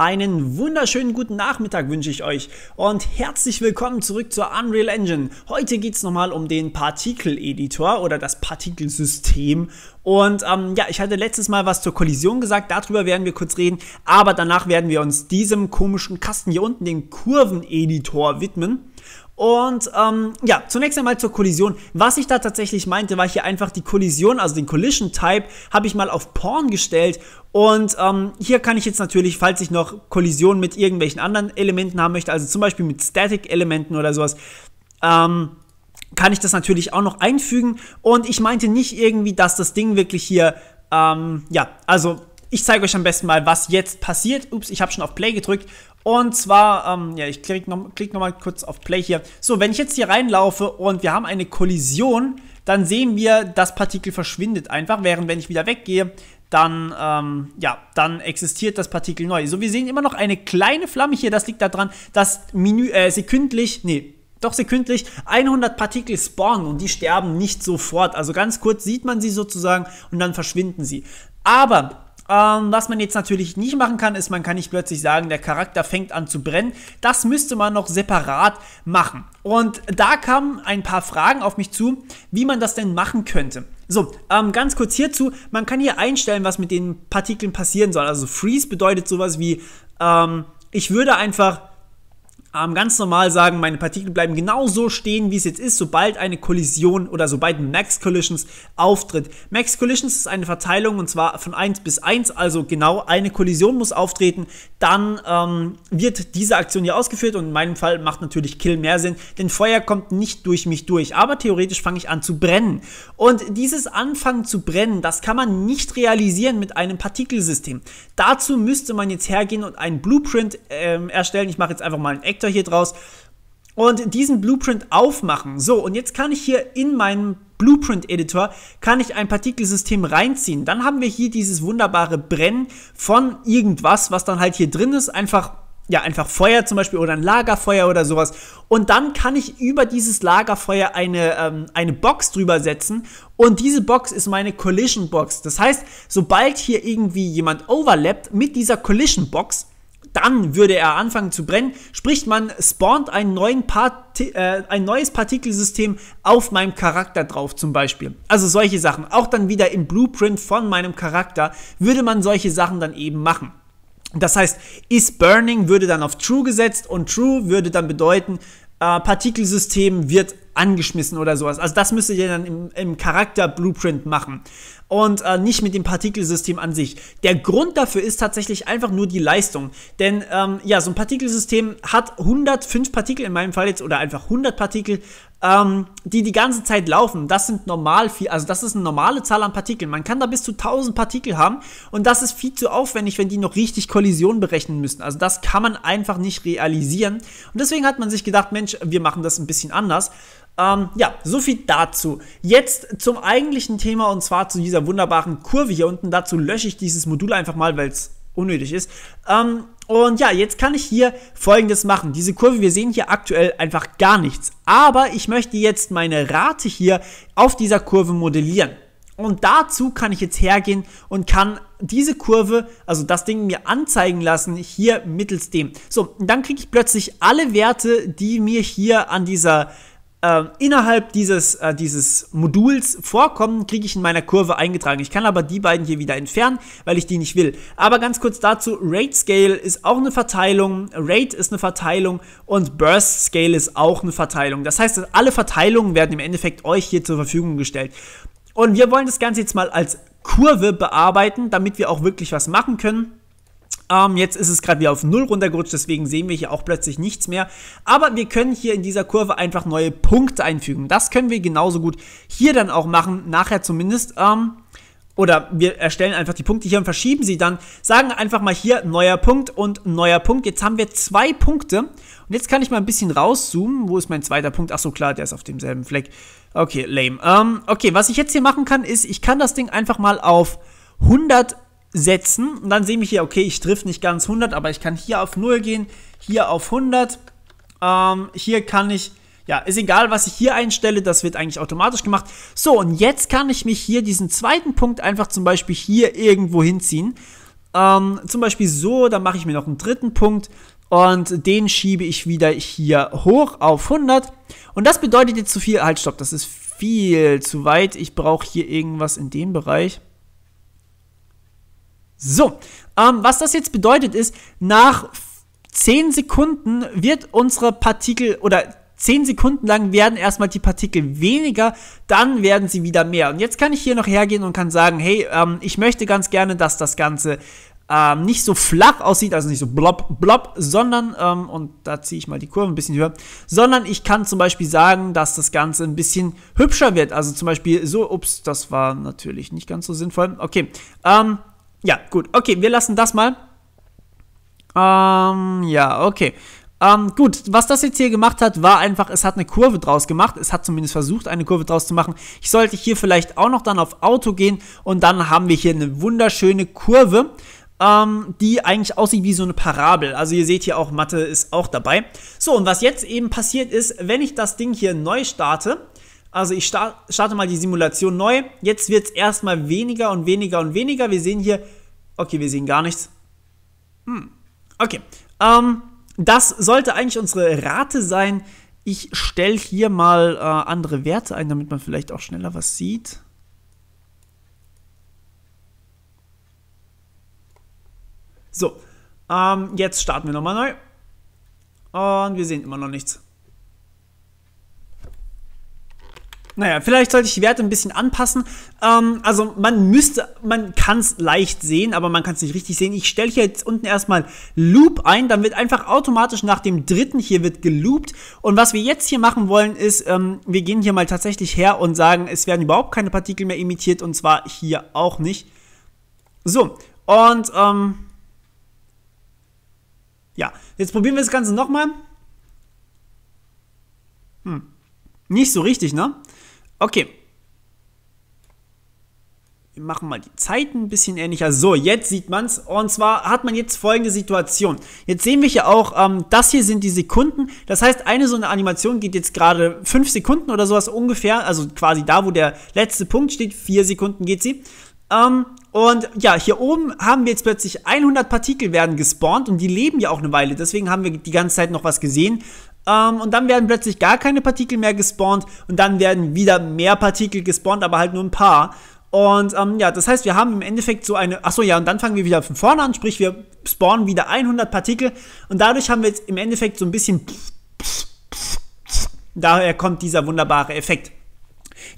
Einen wunderschönen guten Nachmittag wünsche ich euch und herzlich willkommen zurück zur Unreal Engine. Heute geht es nochmal um den Partikel-Editor oder das Partikelsystem. Und ähm, ja, ich hatte letztes Mal was zur Kollision gesagt, darüber werden wir kurz reden, aber danach werden wir uns diesem komischen Kasten hier unten, den Kurven-Editor, widmen. Und ähm, ja, zunächst einmal zur Kollision. Was ich da tatsächlich meinte, war hier einfach die Kollision, also den Collision Type, habe ich mal auf Porn gestellt. Und ähm, hier kann ich jetzt natürlich, falls ich noch Kollision mit irgendwelchen anderen Elementen haben möchte, also zum Beispiel mit Static-Elementen oder sowas, ähm, kann ich das natürlich auch noch einfügen. Und ich meinte nicht irgendwie, dass das Ding wirklich hier, ähm, ja, also ich zeige euch am besten mal, was jetzt passiert. Ups, ich habe schon auf Play gedrückt und zwar, ähm, ja, ich klicke nochmal klick noch kurz auf Play hier. So, wenn ich jetzt hier reinlaufe und wir haben eine Kollision, dann sehen wir, das Partikel verschwindet einfach, während wenn ich wieder weggehe, dann, ähm, ja, dann existiert das Partikel neu. So, wir sehen immer noch eine kleine Flamme hier, das liegt daran, dass Menü, äh, sekündlich, nee, doch sekündlich 100 Partikel spawnen und die sterben nicht sofort. Also ganz kurz sieht man sie sozusagen und dann verschwinden sie. Aber ähm, was man jetzt natürlich nicht machen kann, ist, man kann nicht plötzlich sagen, der Charakter fängt an zu brennen. Das müsste man noch separat machen. Und da kamen ein paar Fragen auf mich zu, wie man das denn machen könnte. So, ähm, ganz kurz hierzu, man kann hier einstellen, was mit den Partikeln passieren soll. Also Freeze bedeutet sowas wie, ähm, ich würde einfach ähm, ganz normal sagen, meine Partikel bleiben genau so stehen, wie es jetzt ist, sobald eine Kollision oder sobald Max Collisions auftritt. Max Collisions ist eine Verteilung und zwar von 1 bis 1, also genau eine Kollision muss auftreten, dann ähm, wird diese Aktion hier ausgeführt und in meinem Fall macht natürlich Kill mehr Sinn, denn Feuer kommt nicht durch mich durch, aber theoretisch fange ich an zu brennen. Und dieses Anfangen zu brennen, das kann man nicht realisieren mit einem Partikelsystem. Dazu müsste man jetzt hergehen und einen Blueprint ähm, erstellen. Ich mache jetzt einfach mal ein Eck Connector hier draus und diesen Blueprint aufmachen. So, und jetzt kann ich hier in meinem Blueprint-Editor kann ich ein Partikelsystem reinziehen. Dann haben wir hier dieses wunderbare Brennen von irgendwas, was dann halt hier drin ist, einfach ja, einfach Feuer zum Beispiel oder ein Lagerfeuer oder sowas. Und dann kann ich über dieses Lagerfeuer eine, ähm, eine Box drüber setzen. Und diese Box ist meine Collision Box. Das heißt, sobald hier irgendwie jemand overlappt mit dieser Collision Box, dann würde er anfangen zu brennen. Sprich, man spawnt einen neuen Parti äh, ein neues Partikelsystem auf meinem Charakter drauf zum Beispiel. Also solche Sachen. Auch dann wieder im Blueprint von meinem Charakter würde man solche Sachen dann eben machen. Das heißt, is burning würde dann auf true gesetzt und true würde dann bedeuten, äh, Partikelsystem wird angeschmissen oder sowas. Also das müsst ihr dann im, im Charakter-Blueprint machen und äh, nicht mit dem Partikelsystem an sich. Der Grund dafür ist tatsächlich einfach nur die Leistung. Denn ähm, ja, so ein Partikelsystem hat 105 Partikel in meinem Fall jetzt oder einfach 100 Partikel ähm, die die ganze Zeit laufen, das sind normal viel, also das ist eine normale Zahl an Partikeln. Man kann da bis zu 1000 Partikel haben und das ist viel zu aufwendig, wenn die noch richtig Kollisionen berechnen müssen. Also das kann man einfach nicht realisieren und deswegen hat man sich gedacht, Mensch, wir machen das ein bisschen anders. Ähm, ja, so viel dazu. Jetzt zum eigentlichen Thema und zwar zu dieser wunderbaren Kurve hier unten. Dazu lösche ich dieses Modul einfach mal, weil es unnötig ist. Ähm, und ja, jetzt kann ich hier folgendes machen. Diese Kurve, wir sehen hier aktuell einfach gar nichts. Aber ich möchte jetzt meine Rate hier auf dieser Kurve modellieren. Und dazu kann ich jetzt hergehen und kann diese Kurve, also das Ding mir anzeigen lassen, hier mittels dem. So, dann kriege ich plötzlich alle Werte, die mir hier an dieser äh, innerhalb dieses, äh, dieses Moduls vorkommen, kriege ich in meiner Kurve eingetragen. Ich kann aber die beiden hier wieder entfernen, weil ich die nicht will. Aber ganz kurz dazu, Rate Scale ist auch eine Verteilung, Rate ist eine Verteilung und Burst Scale ist auch eine Verteilung. Das heißt, alle Verteilungen werden im Endeffekt euch hier zur Verfügung gestellt. Und wir wollen das Ganze jetzt mal als Kurve bearbeiten, damit wir auch wirklich was machen können. Ähm, jetzt ist es gerade wieder auf Null runtergerutscht, deswegen sehen wir hier auch plötzlich nichts mehr. Aber wir können hier in dieser Kurve einfach neue Punkte einfügen. Das können wir genauso gut hier dann auch machen, nachher zumindest. Ähm, oder wir erstellen einfach die Punkte hier und verschieben sie dann, sagen einfach mal hier neuer Punkt und neuer Punkt. Jetzt haben wir zwei Punkte und jetzt kann ich mal ein bisschen rauszoomen. Wo ist mein zweiter Punkt? Ach so, klar, der ist auf demselben Fleck. Okay, lame. Ähm, okay, was ich jetzt hier machen kann, ist, ich kann das Ding einfach mal auf 100 setzen und dann sehe ich hier, okay, ich triff nicht ganz 100, aber ich kann hier auf 0 gehen, hier auf 100, ähm, hier kann ich, ja, ist egal, was ich hier einstelle, das wird eigentlich automatisch gemacht. So, und jetzt kann ich mich hier diesen zweiten Punkt einfach zum Beispiel hier irgendwo hinziehen. Ähm, zum Beispiel so, dann mache ich mir noch einen dritten Punkt und den schiebe ich wieder hier hoch auf 100. Und das bedeutet jetzt zu viel, halt, stopp, das ist viel zu weit. Ich brauche hier irgendwas in dem Bereich. So, ähm, was das jetzt bedeutet ist, nach 10 Sekunden wird unsere Partikel oder 10 Sekunden lang werden erstmal die Partikel weniger, dann werden sie wieder mehr. Und jetzt kann ich hier noch hergehen und kann sagen, hey, ähm, ich möchte ganz gerne, dass das Ganze ähm, nicht so flach aussieht, also nicht so blob, blob, sondern, ähm, und da ziehe ich mal die Kurve ein bisschen höher, sondern ich kann zum Beispiel sagen, dass das Ganze ein bisschen hübscher wird. Also zum Beispiel so, ups, das war natürlich nicht ganz so sinnvoll. Okay, ähm, ja, gut. Okay, wir lassen das mal. Ähm, ja, okay. Ähm, gut, was das jetzt hier gemacht hat, war einfach, es hat eine Kurve draus gemacht. Es hat zumindest versucht, eine Kurve draus zu machen. Ich sollte hier vielleicht auch noch dann auf Auto gehen und dann haben wir hier eine wunderschöne Kurve, ähm, die eigentlich aussieht wie so eine Parabel. Also ihr seht hier auch, Mathe ist auch dabei. So, und was jetzt eben passiert ist, wenn ich das Ding hier neu starte, also ich starte mal die Simulation neu. Jetzt wird es erstmal weniger und weniger und weniger. Wir sehen hier, okay, wir sehen gar nichts. Hm. Okay, ähm, das sollte eigentlich unsere Rate sein. Ich stelle hier mal äh, andere Werte ein, damit man vielleicht auch schneller was sieht. So, ähm, jetzt starten wir nochmal neu. Und wir sehen immer noch nichts. Naja, vielleicht sollte ich die Werte ein bisschen anpassen. Ähm, also man müsste, man kann es leicht sehen, aber man kann es nicht richtig sehen. Ich stelle hier jetzt unten erstmal Loop ein, dann wird einfach automatisch nach dem dritten hier wird geloopt. Und was wir jetzt hier machen wollen ist, ähm, wir gehen hier mal tatsächlich her und sagen, es werden überhaupt keine Partikel mehr imitiert und zwar hier auch nicht. So, und ähm, ja, jetzt probieren wir das Ganze nochmal. Hm. Nicht so richtig, ne? Okay. Wir machen mal die Zeiten ein bisschen ähnlicher. So, jetzt sieht man es. Und zwar hat man jetzt folgende Situation. Jetzt sehen wir hier auch, ähm, das hier sind die Sekunden. Das heißt, eine so eine Animation geht jetzt gerade 5 Sekunden oder sowas ungefähr. Also quasi da, wo der letzte Punkt steht, 4 Sekunden geht sie. Ähm, und ja, hier oben haben wir jetzt plötzlich 100 Partikel werden gespawnt und die leben ja auch eine Weile. Deswegen haben wir die ganze Zeit noch was gesehen. Ähm, und dann werden plötzlich gar keine Partikel mehr gespawnt und dann werden wieder mehr Partikel gespawnt, aber halt nur ein paar. Und ähm, ja, das heißt, wir haben im Endeffekt so eine, achso ja, und dann fangen wir wieder von vorne an, sprich wir spawnen wieder 100 Partikel und dadurch haben wir jetzt im Endeffekt so ein bisschen, daher kommt dieser wunderbare Effekt.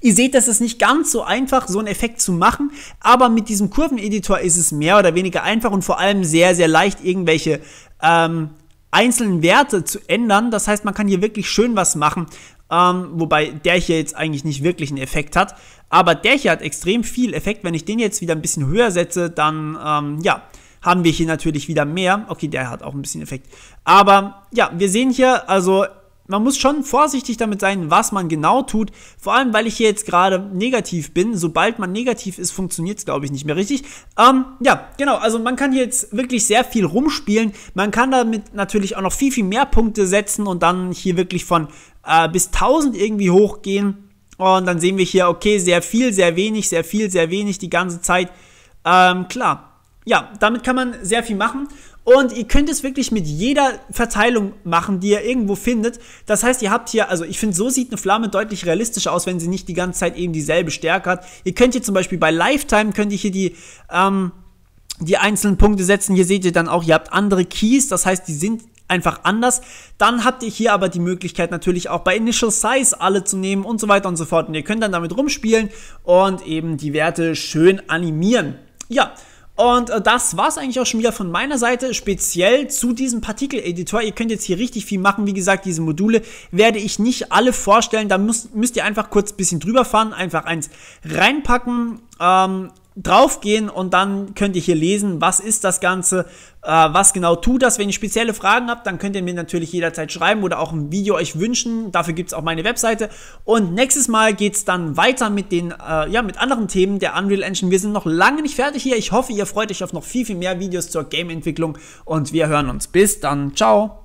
Ihr seht, das ist nicht ganz so einfach, so einen Effekt zu machen, aber mit diesem Kurveneditor ist es mehr oder weniger einfach und vor allem sehr, sehr leicht, irgendwelche ähm, einzelnen Werte zu ändern. Das heißt, man kann hier wirklich schön was machen, ähm, wobei der hier jetzt eigentlich nicht wirklich einen Effekt hat. Aber der hier hat extrem viel Effekt. Wenn ich den jetzt wieder ein bisschen höher setze, dann ähm, ja, haben wir hier natürlich wieder mehr. Okay, der hat auch ein bisschen Effekt. Aber ja, wir sehen hier also man muss schon vorsichtig damit sein, was man genau tut. Vor allem, weil ich hier jetzt gerade negativ bin. Sobald man negativ ist, funktioniert es, glaube ich, nicht mehr richtig. Ähm, ja, genau. Also man kann hier jetzt wirklich sehr viel rumspielen. Man kann damit natürlich auch noch viel, viel mehr Punkte setzen und dann hier wirklich von äh, bis 1000 irgendwie hochgehen. Und dann sehen wir hier, okay, sehr viel, sehr wenig, sehr viel, sehr wenig die ganze Zeit. Ähm, klar. Ja, damit kann man sehr viel machen. Und ihr könnt es wirklich mit jeder Verteilung machen, die ihr irgendwo findet. Das heißt, ihr habt hier, also ich finde, so sieht eine Flamme deutlich realistischer aus, wenn sie nicht die ganze Zeit eben dieselbe Stärke hat. Ihr könnt hier zum Beispiel bei Lifetime, könnt ihr hier die, ähm, die einzelnen Punkte setzen. Hier seht ihr dann auch, ihr habt andere Keys, das heißt, die sind einfach anders. Dann habt ihr hier aber die Möglichkeit natürlich auch bei Initial Size alle zu nehmen und so weiter und so fort. Und ihr könnt dann damit rumspielen und eben die Werte schön animieren. Ja, und äh, das war's eigentlich auch schon wieder von meiner Seite, speziell zu diesem Partikeleditor. Ihr könnt jetzt hier richtig viel machen. Wie gesagt, diese Module werde ich nicht alle vorstellen. Da müsst, müsst ihr einfach kurz ein bisschen drüber fahren, einfach eins reinpacken. Ähm, draufgehen und dann könnt ihr hier lesen, was ist das Ganze, äh, was genau tut das. Wenn ihr spezielle Fragen habt, dann könnt ihr mir natürlich jederzeit schreiben oder auch ein Video euch wünschen. Dafür gibt es auch meine Webseite. Und nächstes Mal geht es dann weiter mit den, äh, ja, mit anderen Themen der Unreal Engine. Wir sind noch lange nicht fertig hier. Ich hoffe, ihr freut euch auf noch viel, viel mehr Videos zur Game-Entwicklung und wir hören uns. Bis dann. Ciao.